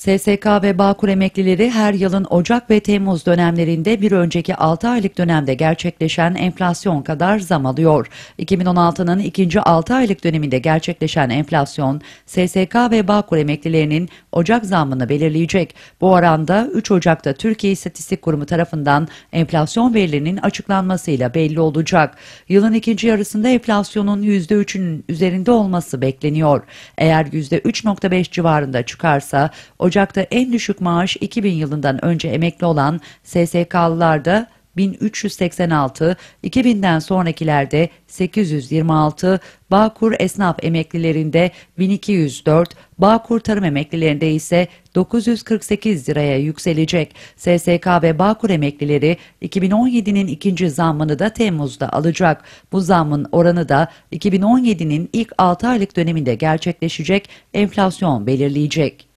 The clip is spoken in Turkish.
SSK ve Bağkur emeklileri her yılın Ocak ve Temmuz dönemlerinde bir önceki 6 aylık dönemde gerçekleşen enflasyon kadar zam alıyor. 2016'nın ikinci 6 aylık döneminde gerçekleşen enflasyon SSK ve Bağkur emeklilerinin Ocak zamını belirleyecek. Bu oranda 3 Ocak'ta Türkiye İstatistik Kurumu tarafından enflasyon verilerinin açıklanmasıyla belli olacak. Yılın ikinci yarısında enflasyonun %3'ünün üzerinde olması bekleniyor. Eğer %3.5 civarında çıkarsa Ocak Ocak'ta en düşük maaş 2000 yılından önce emekli olan SSK'lılarda 1386, 2000'den sonrakilerde 826, Bağkur esnaf emeklilerinde 1204, Bağkur tarım emeklilerinde ise 948 liraya yükselecek. SSK ve Bağkur emeklileri 2017'nin ikinci zammını da Temmuz'da alacak. Bu zammın oranı da 2017'nin ilk 6 aylık döneminde gerçekleşecek enflasyon belirleyecek.